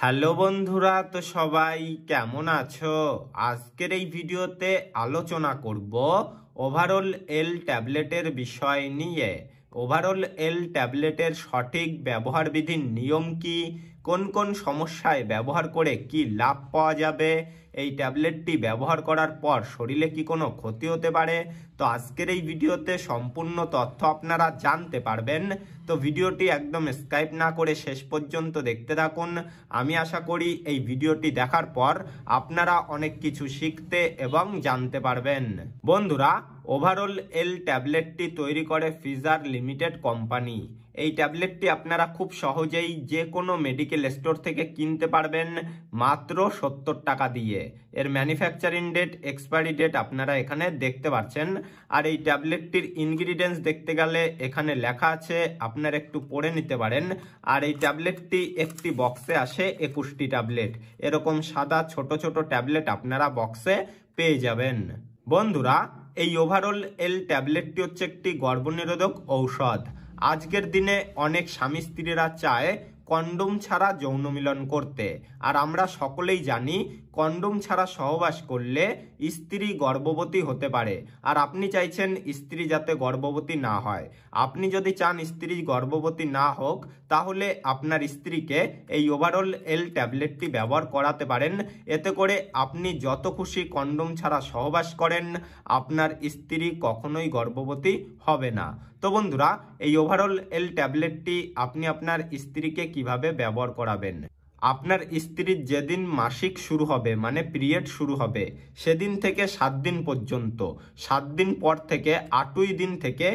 hello বন্ধুরা তো সবাই কেমন আছো আজকের এই ভিডিওতে আলোচনা করব ওভারঅল এল ট্যাবলেটের বিষয় নিয়ে ওভারঅল এল ট্যাবলেটের সঠিক ব্যবহারবিধির নিয়ম কি কোন কোন সমস্যায় ব্যবহার করে কি লাভ পাওয়া যাবে এই ট্যাবলেটটি ব্যবহার করার পর শরীরে কি কোনো ক্ষতি হতে পারে তো আজকের এই ভিডিওতে সম্পূর্ণ তথ্য আপনারা জানতে পারবেন তো ভিডিওটি একদম স্কাইপ না করে শেষ পর্যন্ত দেখতে থাকুন আমি আশা করি এই ভিডিওটি দেখার পর আপনারা অনেক কিছু শিখতে এবং জানতে পারবেন বন্ধুরা ওভারঅল এল ট্যাবলেটটি তৈরি করে ফিজার লিমিটেড কোম্পানি এই ট্যাবলেটটি আপনারা খুব সহজেই যে কোনো মেডিকেল স্টোর থেকে কিনতে পারবেন মাত্র সত্তর টাকা দিয়ে এর ম্যানুফ্যাকচারিং ডেট এক্সপায়ারি ডেট আপনারা এখানে দেখতে পাচ্ছেন আর এই ট্যাবলেটটির ইনগ্রিডিয়েন্টস দেখতে গেলে এখানে লেখা আছে আপনারা একটু পড়ে নিতে পারেন আর এই ট্যাবলেটটি একটি বক্সে আসে একুশটি ট্যাবলেট এরকম সাদা ছোট ছোট ট্যাবলেট আপনারা বক্সে পেয়ে যাবেন বন্ধুরা এই ওভারঅল এল ট্যাবলেটটি হচ্ছে একটি গর্ভনিরোধক ঔষধ আজকের দিনে অনেক স্বামী স্ত্রীরা চায় কন্ডম ছাড়া যৌন মিলন করতে আর আমরা সকলেই জানি কন্ডোম ছাড়া সহবাস করলে স্ত্রী গর্ভবতী হতে পারে আর আপনি চাইছেন স্ত্রী যাতে গর্ভবতী না হয় আপনি যদি চান স্ত্রী গর্ভবতী না হোক তাহলে আপনার স্ত্রীকে এই ওভারঅল এল ট্যাবলেটটি ব্যবহার করাতে পারেন এতে করে আপনি যত খুশি কন্ডোম ছাড়া সহবাস করেন আপনার স্ত্রী কখনোই গর্ভবতী হবে না তো বন্ধুরা এই ওভারঅল এল ট্যাবলেটটি আপনি আপনার স্ত্রীকে কিভাবে ব্যবহার করাবেন আপনার স্ত্রীর যেদিন মাসিক শুরু হবে মানে পিরিয়ড শুরু হবে সেদিন থেকে সাত দিন পর্যন্ত সাত দিন পর থেকে আটই দিন থেকে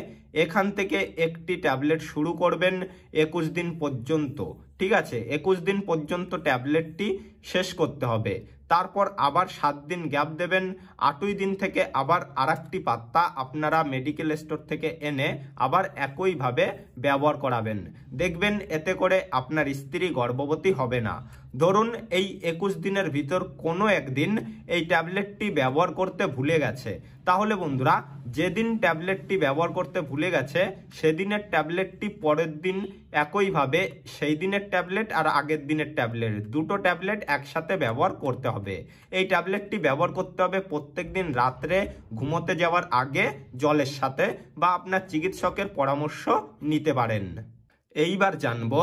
এখান থেকে একটি ট্যাবলেট শুরু করবেন একুশ দিন পর্যন্ত ঠিক আছে একুশ দিন পর্যন্ত ট্যাবলেটটি শেষ করতে হবে তারপর আবার সাত দিন গ্যাপ দেবেন আটই দিন থেকে আবার আর পাত্তা আপনারা মেডিকেল স্টোর থেকে এনে আবার একইভাবে ব্যবহার করাবেন দেখবেন এতে করে আপনার স্ত্রী গর্ভবতী হবে না ধরুন এই একুশ দিনের ভিতর কোনো একদিন এই ট্যাবলেটটি ব্যবহার করতে ভুলে গেছে তাহলে বন্ধুরা যেদিন ট্যাবলেটটি ব্যবহার করতে ভুলে গেছে সেদিনের ট্যাবলেটটি পরের দিন একইভাবে সেই দিনের ট্যাবলেট আর আগের দিনের ট্যাবলেট দুটো ট্যাবলেট একসাথে ব্যবহার করতে হবে এই ট্যাবলেটটি ব্যবহার করতে হবে প্রত্যেক দিন রাত্রে ঘুমোতে যাওয়ার আগে জলের সাথে বা আপনার চিকিৎসকের পরামর্শ নিতে পারেন এইবার জানব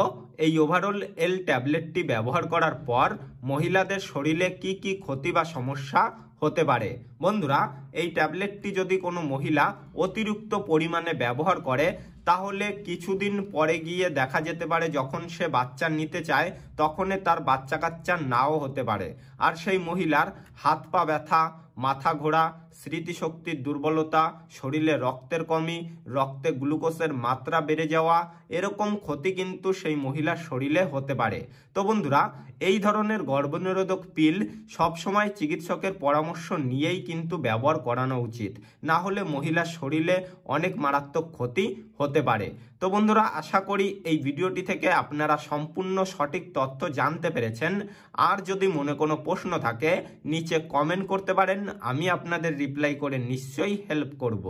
এই ওভারঅল এল ট্যাবলেটটি ব্যবহার করার পর মহিলাদের শরীরে কি কি ক্ষতি বা সমস্যা হতে পারে বন্ধুরা এই ট্যাবলেটটি যদি কোনো মহিলা অতিরিক্ত পরিমাণে ব্যবহার করে তাহলে কিছুদিন পরে গিয়ে দেখা যেতে পারে যখন সে বাচ্চা নিতে চায় তখনে তার বাচ্চা কাচ্চা নাও হতে পারে আর সেই মহিলার হাত পা ব্যথা মাথা ঘোরা স্মৃতিশক্তির দুর্বলতা শরীরে রক্তের কমি রক্তে গ্লুকোজের মাত্রা বেড়ে যাওয়া এরকম ক্ষতি কিন্তু সেই মহিলার শরীরে হতে পারে তো বন্ধুরা এই ধরনের গর্ভনিরোধক পিল সবসময় চিকিৎসকের পরামর্শ নিয়েই কিন্তু ব্যবহার করানো উচিত না হলে মহিলার শরীরে অনেক মারাত্মক ক্ষতি হতে পারে তো বন্ধুরা আশা করি এই ভিডিওটি থেকে আপনারা সম্পূর্ণ সঠিক তথ্য জানতে পেরেছেন আর যদি মনে কোনো প্রশ্ন থাকে নিচে কমেন্ট করতে পারেন আমি আপনাদের রিপ্লাই করে নিশ্চয়ই হেল্প করব